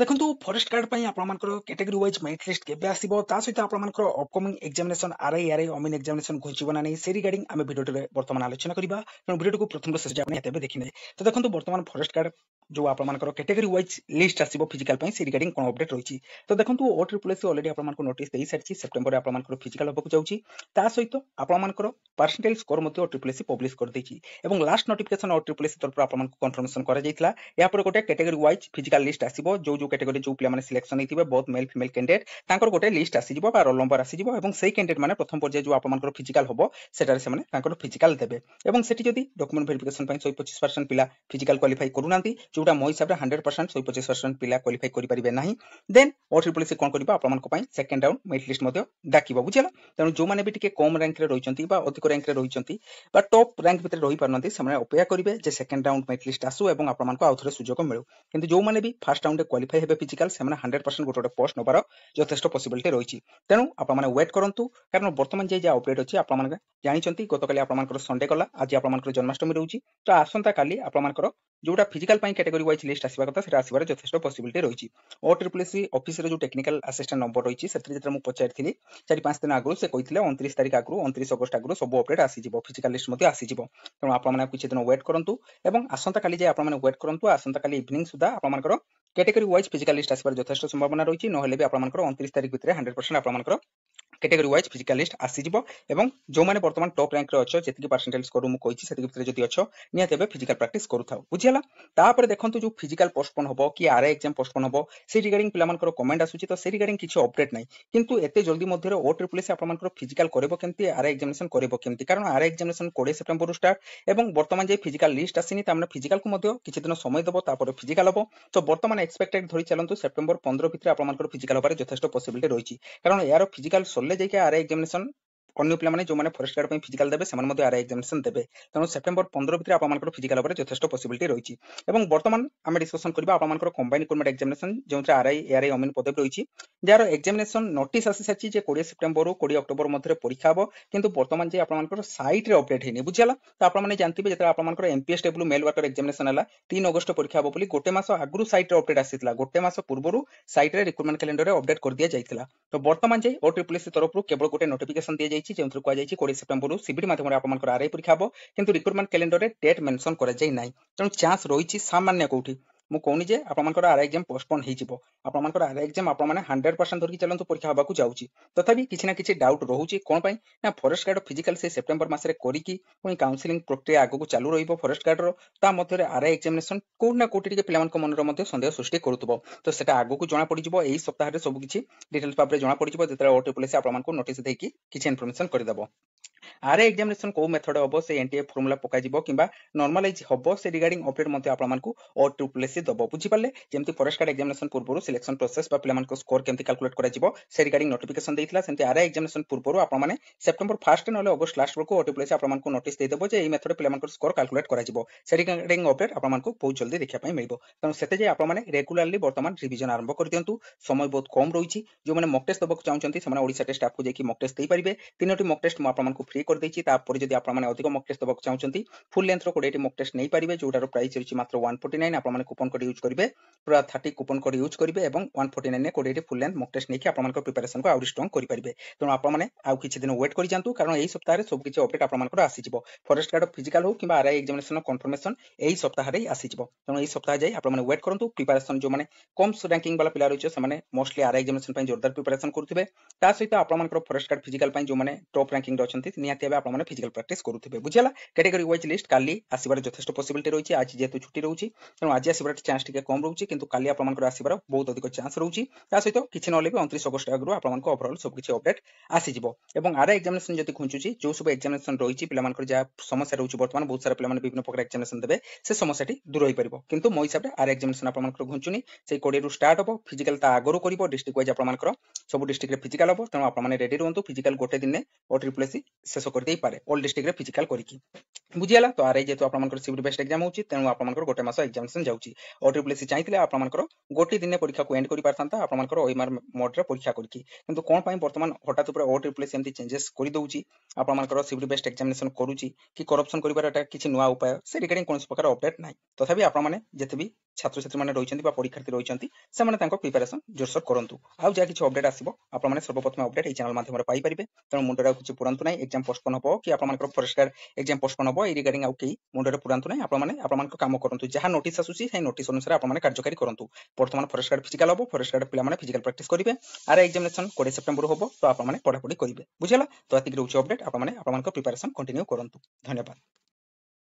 ଦେଖନ୍ତୁ forest guard ପାଇଁ ଆପଣମାନଙ୍କର କ୍ୟାଟେଗୋରୀ ୱାଇଜ ମେରିଟ ଲିଷ୍ଟ କେବେ ଆସିବ ତା ସହିତ ଆପଣମାନଙ୍କର upcoming examination RI RI Amin examination ଘୁଞ୍ଚିବ ନା ନାହିଁ ସେ ରିଗାର୍ଡିଂ ଆମେ ଭିଡ଼ିଓଟିରେ ବର୍ତ୍ତମାନ ଆଲୋଚନା କରିବା ତେଣୁ ଭିଡ଼ିଓଟିକୁ ପ୍ରଥମ ଶେଷ ଯାଏଁ ଆପଣ ଦେଖିନେବେ ତ ଦେଖନ୍ତୁ ବର୍ତ୍ତମାନ ଫରେଷ୍ଟ ଗାର୍ଡ ଯେଉଁ ଆପଣମାନଙ୍କର କ୍ୟାଟେଗୋରୀ ୱାଇଜ୍ ଲିଷ୍ଟ ଆସିବ ଫିଜିକାଲ ପାଇଁ ସେ ରିଗାର୍ଡିଂ କ'ଣ ଅପଡେଟ୍ ରହିଛି ତ ଦେଖନ୍ତୁ ଓ ଟ୍ରିପୁଲ୍ ସି ଅଲରେଡି ଆପଣମାନଙ୍କୁ ନୋଟିସ୍ ଦେଇସାରିଛି ସେପ୍ଟେମ୍ବରରେ ଆପଣମାନଙ୍କର ଫିଜିକାଲ ହେବାକୁ ଯାଉଛି ତା ସହିତ ଆପଣମାନଙ୍କର ପର୍ସେଣ୍ଟେଜ ସ୍କୋର ମଧ୍ୟ ଓ ଟ୍ରିପୁଲ୍ ସି ପବ୍ଲିଶ କରିଦେଇଛି ଏବଂ last notification O triple C ତରଫରୁ ଆପଣମାନଙ୍କୁ କନଫର୍ମେସନ୍ କରାଯାଇଥିଲା ଏହାପରେ ଗୋଟେ କ୍ୟାଟେଗୋରୀ ୱାଇଜ୍ ଫିଜିକାଲ ଲିଷ୍ଟ ଆସିବ ଯେଉଁ ଯେଉଁ କ୍ୟାଟେଗୋରୀ ଯେଉଁ ପିଲାମାନେ ସିଲେକ୍ସନ୍ ହେଇଥିବେ ବହୁତ ମେଲ୍ ଫିମେଲ୍ କ୍ୟାଣ୍ଡିଡେଟ୍ ତାଙ୍କର ଗୋଟେ ଲିଷ୍ଟ ଆସିଯିବ ବା ରୋଲ୍ ନମ୍ବର ଆସିଯିବ ଏବଂ ସେଇ କ୍ୟାଣ୍ଡିଡେଟ୍ ମାନେ ପ୍ରଥମ ପର୍ଯ୍ୟାୟ ଯେଉଁ ଆପଣଙ୍କର ଫିଜିକାଲ ହେବ ସେଠାରେ ସେମାନେ ତାଙ୍କର ଫିଜିକାଲ ଦେବେ ଏବଂ ସେଠି ଯଦି ଡକ୍ୟୁମେଣ୍ଟ ଭେରିଫିକେସନ୍ ପାଇଁ ଶହେ ପଚିଶ ପରସେଣ୍ଟ ପିଲା ଫିଜିକାଲ କ୍ୱାଲିଫାଇ କରୁନାହାନ୍ତି ଯେଉଁଟା ମୋ ହିସାବରେ ହଣ୍ଡ୍ରେଡ୍ ପରସେଣ୍ଟ ଶହେ ପଚିଶ ପରସେଣ୍ଟ ପିଲା କ୍ୱାଲିଫାଇ କରିପାରିବେ ନାହିଁ ଦେନ୍ ଓ ଟ୍ରିପଲ୍ ସି କ'ଣ କରିବ ଆପଣମାନଙ୍କ ପାଇଁ ସେକେଣ୍ଡ ରାଉଣ୍ଡ ମେରିଟ୍ ଲିଷ୍ଟ ମଧ୍ୟ ଡାକିବ ବୁଝିଲ ତେଣୁ ଯେଉଁମାନେ ବି ଟିକେ କମ୍ ରାଙ୍କରେ ରହିଛନ୍ତି ବା ଅଧିକ ରାଙ୍କରେ ରହିଛନ୍ତି ବା ଟପ୍ ରାଙ୍କ ଭିତରେ ରହିପାରୁନାହାନ୍ତି ସେମାନେ ଅପେକ୍ଷା କରିବେ ଯେ ସେକେଣ୍ଡ ରାଉଣ୍ଡ ମେରିଟ୍ ଲିଷ୍ଟ ଆସୁ ଏବଂ ଆପଣମାନଙ୍କୁ ଆଉଥରେ ସୁଯୋଗ ମିଳୁ କିନ୍ତୁ ଯେଉଁମାନେ ବି ଫାର୍ଷ୍ଟ ରାଉଣ୍ଡରେ କ୍ୱାଲିଫାଇ ହେବେ ଫିଜିକାଲ ସେମାନେ ହଣ୍ଡ୍ରେଡ୍ ପରସେଣ୍ଟ ଗୋଟେ ଗୋଟେ ପୋଷ୍ଟ ନେବାର ଯଥେଷ୍ଟ ପସିବିଲିଟି ରହିଛି ତେଣୁ ଆପଣମାନେ ୱେଟ୍ କରନ୍ତୁ କାରଣ ବର୍ତ୍ତମାନ ଯାଇ ଯାହା ଅପଡେଟ୍ ଅଛି ଆପଣମାନେ ଜାଣିଛନ୍ତି ଗତକାଲି ଆପଣମାନଙ୍କର ସଣ୍ଡେ ଗଲା ଆଜି ଆପଣମାନଙ୍କର ଜନ୍ମାଷ୍ଟମୀ ରହୁଛି ତ ଆସନ୍ତାକାଲି ଆପଣମାନଙ୍କର ଯୋଉଟା ଫିଜିକାଲ ପାଇଁ କ୍ୟାଟେଗୋରୀ ୱାଇଜ୍ ଲିଷ୍ଟ ଆସିବା କଥା ସେଟା ଆସିବାର ଯଥେଷ୍ଟ ପସିବିଲିଟି ରହିଛି ଓ ଟ୍ରିପଲ୍ ସି ଅଫିସରେ ଯୋଉ ଟେକ୍ନିକାଲ ଆସିଷ୍ଟାଣ୍ଟ ନମ୍ବର ରହିଛି ସେଥିରେ ଯେତେବେଳେ ମୁଁ ପଚାରିଥିଲି ଚାରି ପାଞ୍ଚ ଦିନ ଆଗରୁ ସେ କହିଥିଲେ ଅଣତିରିଶ ତାରିଖ ଆଗରୁ ଅଣତିରିଶ ଅଗଷ୍ଟ ଆଗରୁ ସବୁ ଅପଡେଟ୍ ଆସିଯିବ ଫିଜିକାଲ ଲିଷ୍ଟ ମଧ୍ୟ ଆସିଯିବ ତେଣୁ ଆପଣମାନେ କିଛି ଦିନ ୱେଟ୍ କରନ୍ତୁ ଏବଂ ଆସନ୍ତାକାଲି ଯାଇ ଆପଣମାନେ ୱେଟ୍ କରନ୍ତୁ ଆସନ୍ତାକାଲି ଇଭିନିଂ ସୁଦ୍ଧା ଆପଣମାନଙ୍କର କ୍ୟାଟେଗୋରୀ ୱାଇଜ୍ ଫିଜିକାଲ ଲିଷ୍ଟ ଆସିବାର ଯଥେଷ୍ଟ ସମ୍ଭାବନା ରହିଛି ନହେଲେ ବି ଆପଣମାନଙ୍କର ଅଣତିରିଶ ତାରିଖ ଭିତରେ ହଣ୍ଡ୍ରେଡ୍ ପରସେଣ୍ଟ ଆପଣମାନଙ୍କର ক্যাটেগরি ওয়াইজ ফিজিকাল লিস্ট আসিযোগ এবং যে বর্তমান টপ র্যাঙ্করে অছ যেতকি পার্সেন্টেজ স্কোর মু কইছি সেতকি ভিতরে যদি অছ নিহতি ভাবে ফিজিকাল প্র্যাকটিস করুথাও বুঝিলা তাপরে দেখন্তু যে ফিজিকাল পোস্টপোন হব কি আরআই এক্সাম পোস্টপোন হব সেই রিগার্ডিং পিলামানকর কমেন্ট আসুচি তো সেই রিগার্ডিং কিছু আপডেট নাই কিন্তু এতে জলদি মধ্যে ও ট্রিপল এস আপনার ফিজিকাল করব কেমতি আরআই এক্সামিনেশন করব কেমতি কারণ আরআই এক্সামিনেশন কোড়িয়ে সেপ্টেম্বর স্টার্ট এবং বর্তমান যে ফিজিকাল লিস্ট আসিনি তার মানে ফিজিকাল কু মধ্যে কিছুদিন সময় দেব তারপরে ফিজিকাল হব তো বর্তমান এক্সপেক্টেড ধরি চলন্তু সেপ্টেম্বর পনেরো ভিতরে আপনার ফিজিকাল হবার যথেষ্ট পসিবিলিটি রয়েছে কারণ এর ফিজিকাল कॉलेज है आ रहा है एग्जामिनेशन ଅନ୍ୟ ପିଲାମାନେ ଯେଉଁମାନେ ଫରେଷ୍ଟ ଗାର୍ଡ ପାଇଁ ଫିଜିକାଲ ଦେବେ ସେମାନେ ମଧ୍ୟ ଆର୍ ଏକ୍ସାମିନେସନ ଦେବେ ତେଣୁ ସେପ୍ଟେମ୍ବର ପନ୍ଦର ଭିତରେ ଆପଣମାନଙ୍କର ଫିଜିକାଲ ଉପରେ ଯଥେଷ୍ଟ ପସିବିଲିଟି ରହିଛି ଏବଂ ବର୍ତ୍ତମାନ ଆମେ ଡିସ୍କସନ କରିବା ଆପଣମାନଙ୍କର କମ୍ବାଇନ୍ ରିକ୍ରୁଟମେଣ୍ଟ ଏକ୍ସାମିନେସନ ଯେଉଁଥିରେ ଆର୍ଆଇ ଏଆର୍ଆଇ ଅମିନ ପଦବୀ ରହିଛି ଯାହାର ଏକ୍ସାମିନେସନ ନୋଟିସ୍ ଆସିସାରିଛି ଯେ କୋଡ଼ିଏ ସେପ୍ଟେମ୍ବରରୁ କୋଡ଼ିଏ ଅକ୍ଟୋବର ମଧ୍ୟରେ ପରୀକ୍ଷା ହେବ କିନ୍ତୁ ବର୍ତ୍ତମାନ ଯେ ଆପଣମାନଙ୍କର ସାଇଟ୍ରେ ଅପଡେଟ୍ ହେଇନି ବୁଝିହେଲା ତ ଆପଣମାନେ ଜାଣିଥିବେ ଯେତେବେଳେ ଆପଣମାନଙ୍କର MPS W male worker examination ହେଲା ତିନି ଅଗଷ୍ଟ ପରୀକ୍ଷା ହେବ ବୋଲି ଗୋଟେ ମାସ ଆଗରୁ ସାଇଟ୍ରେ ଅପଡେଟ୍ ଆସିଥିଲା ଗୋଟେ ମାସ ପୂର୍ବରୁ ସାଇଟ୍ରେ ରିକ୍ରୁଟମେଣ୍ଟ କ୍ୟାଲେଣ୍ଡରରେ ଅପଡେଟ୍ କରିଦିଆଯାଇଥିଲା ତ ବର୍ତ୍ତମାନ ଯେ ଓ ଟ୍ରିପୁଲିସି ତରଫରୁ କେବଳ ଗୋଟେ ନୋଟିଫିକେସନ ଦିଆଯାଇଛି କରାଯାଇଛି ଯେଉଁଥିରେ କୁହାଯାଇଛି କୋଡ଼ିଏ ସେପ୍ଟେମ୍ବରରୁ ସିବିଡି ମାଧ୍ୟମରେ ଆପଣଙ୍କର ଆର୍ଆଇ ପରୀକ୍ଷା ହେବ କିନ୍ତୁ ରିକ୍ରୁଟମେଣ୍ଟ କ୍ୟାଲେଣ୍ଡରରେ ଡେଟ୍ ମେନସନ୍ କରାଯାଇ ନାହିଁ ତେଣୁ ଚାନ୍ସ ରହିଛି ସାମାନ୍ୟ କୋଉଠି ମୁଁ କହୁନି ଯେ ଆପଣମାନଙ୍କର ଆର ଏକ୍ଜାମ ପୋଷ୍ଟପୋନ୍ ହେଇଯିବ ଆପଣମାନଙ୍କର ଆର ଏକ୍ଜାମ୍ ଆପଣମାନେ ହଣ୍ଡ୍ରେଡ୍ ପରସେଣ୍ଟ ଧରିକି ଚାଲନ୍ତୁ ପରୀକ୍ଷା ହେବାକୁ ଯାଉଛି ତଥାପି କିଛି ନା କିଛି ଡାଉଟ୍ ରହୁଛି କ'ଣ ପାଇଁ ନା ଫରେଷ୍ଟ ଗାର୍ଡ ଫିଜିକାଲ ସେ ସେପ୍ଟେମ୍ବର ମାସରେ କରିକି ପୁଣି କାଉନସିଲିଂ ପ୍ରକ୍ରିୟା ଆଗକୁ ଚାଲୁ ରହିବ ଫରେଷ୍ଟ ଗାର୍ଡର ତା ମଧ୍ୟରେ ଆର ଏକ୍ସାମିନେସନ କୋଉଠି ନା କୋଉଠି ଟିକେ ପିଲାମାନଙ୍କ ମନରେ ମଧ୍ୟ ସନ୍ଦେହ ସୃଷ୍ଟି କରୁଥିବ ତ ସେଟା ଆଗକୁ ଜଣା ପଡ଼ିଯିବ ଏହି ସପ୍ତାହରେ ସବୁ କିଛି ଡିଟେଲ୍ସ ଭାବରେ ଜଣା ପଡ଼ିଯିବ ଯେତେବେଳେ ଓଟି ପୋଲିସ ଆପଣମାନଙ୍କୁ ନୋଟିସ୍ ଦେଇକି କିଛି ଇନଫର୍ମେସନ କରିଦେବ ଆର ଏକ୍ସାମିନେସନ କୋଉ ମେଥଡ ହବ ସେ ଏନଟିଏ ଫର୍ମୁଲା ପକାଯିବ କିମ୍ବା ନର୍ମାଲାଇଜ ହବ ସେ ରିଗାର୍ଡିଂ ଅପଡେଟ୍ ମଧ୍ୟ ଆପଣମାନଙ୍କୁ ଓ ଟ୍ରିପଲ୍ ଏସ୍ ଦବ ବୁଝିପାରିଲେ ଯେମିତି ଫରେଷ୍ଟ ଗାର୍ଡ ଏକ୍ସାମିନେସନ ପୂର୍ବରୁ ସିଲେକ୍ସନ ପ୍ରୋସେସ ବା ପିଲାମାନଙ୍କ ସ୍କୋର କେମିତି କାଲକୁଲେଟ୍ କରାଯିବ ସେ ରିଗାର୍ଡିଂ ନୋଟିଫିକେସନ ଦେଇଥିଲା ସେମିତି ଆର ଏକ୍ସାମିନେସନ ପୂର୍ବରୁ ଆପଣମାନେ ସେପ୍ଟେମ୍ବର ଫାର୍ଷ୍ଟ ନହେଲେ ଅଗଷ୍ଟ ଲାଷ୍ଟ ବେଳକୁ ଓ ଟ୍ରିପଲ୍ ଏସ୍ ଆପଣମାନଙ୍କୁ ନୋଟିସ୍ ଦେଇଦେବ ଯେ ଏଇ ମେଥଡ ପିଲାମାନଙ୍କର ସ୍କୋର କାଲକୁଲେଟ୍ କରାଯିବ ସେ ରିଗାର୍ଡିଂ ଅପଡେଟ୍ ଆପଣମାନଙ୍କୁ ବହୁତ ଜଲ୍ଦି ଦେଖିବା ପାଇଁ ମିଳିବ ତେଣୁ ସେତେ ଯେ ଆପଣମାନେ ରେଗୁଲାରଲି ବର୍ତ୍ତମାନ ରିଭିଜନ ଆରମ୍ଭ କରିଦିଅନ୍ତୁ ସମୟ ବହୁତ କମ୍ ରହିଛି ଯେଉଁମାନେ ମକ୍ ଟେଷ୍ଟ ଦେବାକୁ ଚାହୁଁଛନ୍ତି ସେମାନେ ଓଡ଼ିଶା ଟେଷ୍ଟ ଆପ୍କୁ ଯାଇକି ମକ୍ ଟେଷ୍ଟ ଦେଇପାରିବେ ତିନୋଟି ମକ୍ ଟେଷ୍ଟ ମୁଁ ଆପଣମାନଙ୍କୁ ফ্রি করে করেদেইছি তারপরে যদি আপনার অধিক মক টেস্ট দেওয়া চাহুন ফুল লেন্থর কোড়ি মক টেস্ট নেই পারে যেটার প্রাইস রয়েছে মাত্র ওয়ান ফোর্টি নাইন আপনার কুপন কোড ইউজ করবে পুরো থার্টি কুপন কোড ইউজ করবে এবং ওয়ান ফোর্টি নাইনে কোড়ি ফুল লেন্থ মক টেস্ট নিয়ে আপনার প্রিপারেশন কু স্ট্রং করে তেমন আপনার আর কিছু দিন ওয়েট করে যাতে কারণ এই সপ্তাহে সব কিছু অপডেট আপনার আসিযোগ ফরেস্ট গার্ড ফিজিক্যাল হোক কিংবা আর আই এক্সামিনেশন কনফর্মেসন এই সপ্তাহে আসিযোগ তেমন এই সপ্তাহে যাই আপনার ওয়েট করুন প্রিপারেশন যে কম র্যাঙ্কিং বা পিলা রয়েছে সে মোস্টলি আর আই এক্সামিনেশন জোরদার প্রিপারেশন করুবে তা সহ আপনার ফরেস্ট গার্ড ফিজিক্যাল যে টপ র্যাঙ্কিং অনেক নিহতি ভাবে আপনার ফিজিক্যাল প্রাকটিস করুবে বুঝলা ক্যাটেগোরি ওয়াইজ লিস্ট কালি আসবার যথেষ্ট পসিবিলিটি রয়েছে আজ যেহেতু ছুটি রয়েছে তেমন আজ আসবার চান্স টিকে কম রয়েছে কিন্তু কালি আপনার আসবার বহুত অধিক চান্স রয়েছে তা সহ কিছু নহলে বি অনতিরিশ অগস্ট আগর আপনার ওভরঅল সবকিছু অপডেট আসিযোগ এবং আর এক্সামিনেসন যদি খুঁজুছি যে সব এক্সামিনেসন রয়েছে পিলামানকর যা সমস্যা রয়েছে বর্তমান বহুত সারা পিলামানে বিভিন্ন প্রকার এক্সামিনেসন দেবে সে সমস্যাটি দূর হইপারিব কিন্তু মো হিসাবে আর এক্সামিনেসন আপনার ঘুঞ্চুনি সেই কোড়িয়ে স্টার্ট হব ফিজিক্যাল তা আগর করব ডিস্ট্রিক্ট ওয়াইজ আপনার সব ডিস্ট্রিক্টরে ফিজিক্যাল হব তেমন আপনার রেডি রুহতু ফিজিক্যাল গোটে দিনে ও ট্রিপল এসি ଶେଷ କରିଦେଇ ପାରେ ଅଲ୍ ଡିଷ୍ଟ୍ରିକ୍ଟରେ ଫିଜିକାଲ କରିକି ବୁଝିଗଲା ତ ଆରେ ଯେହେତୁ ଆପଣଙ୍କର ସିଭିଲ୍ ବେଷ୍ଟ ଏକ୍ଜାମ ହେଉଛି ତେଣୁ ଆପଣଙ୍କର ଗୋଟେ ମାସ ଏକ୍ଜାମିନେସନ୍ ଯାଉଛି ଓଟିପିସି ଚାହିଁଥିଲେ ଆପଣଙ୍କର ଗୋଟିଏ ଦିନେ ପରୀକ୍ଷାକୁ ଏଣ୍ଡ କରିପାରିଥାନ୍ତା ଆପଣଙ୍କର ଓଏମ୍ଆର୍ ମୋଡ଼ରେ ପରୀକ୍ଷା କରିକି କିନ୍ତୁ କ'ଣ ପାଇଁ ବର୍ତ୍ତମାନ ହଠାତ୍ ଉପରେ ଓଟିପିସି ଏମିତି ଚେଞ୍ଜେସ୍ କରିଦେଉଛି ଆପଣମାନଙ୍କର ସିଭିଲ୍ ବେଷ୍ଟ ଏକ୍ଜାମିନେସନ୍ କରୁଛି କି କରପ୍ସନ୍ କରିବାର ଏଟା କିଛି ନୂଆ ଉପାୟ ସେ ରିଗାର୍ଡିଂ କୌଣସି ପ୍ରକାର ଅପଡେଟ୍ ନାହିଁ ତଥାପି ଆପଣମାନେ ଯେତେ ବି ছাত্রছাত্রী মানে রয়েছেন বা পরীক্ষার্থী রয়েছেন সেমানে তাঙ্ক প্রিপারেশন জোরসোর করন্তু আউ যা কিছু অপডেট আসবে আপনার সর্বপ্রথমে অপডেট এই চ্যানেল মাধ্যমে পাই তেমন মুন্ডের মুন্ডরে কিছু পুরান্তু নাই এক্সাম পোস্টপন হব কি আপনার ফরেস্টার এক্সাম পোস্টপন হব এই রিগার্ডিং আউ কে মুন্ডের পুরান্তু নাই আপনার আপনার কাম করন্তু যা নোটিস আসুচি সেই নোটিস অনুসারে আপনার কার্যকারী করন্তু বর্তমানে ফরেস্ট ফিজিক্যাল হব ফরেস্ট পিলা মানে ফিজিক্যাল প্র্যাকটিস করবে আর এক্সামিনেশন কোড়িয়ে সেপ্টেম্বর হব তো আপনার পড়াপড়ি করবে বুঝলা তো এতিকি রয়েছে অপডেট আপনার আপনাদের প্রিপারেশন কন্টিনিউ করন্তু ধন্যবাদ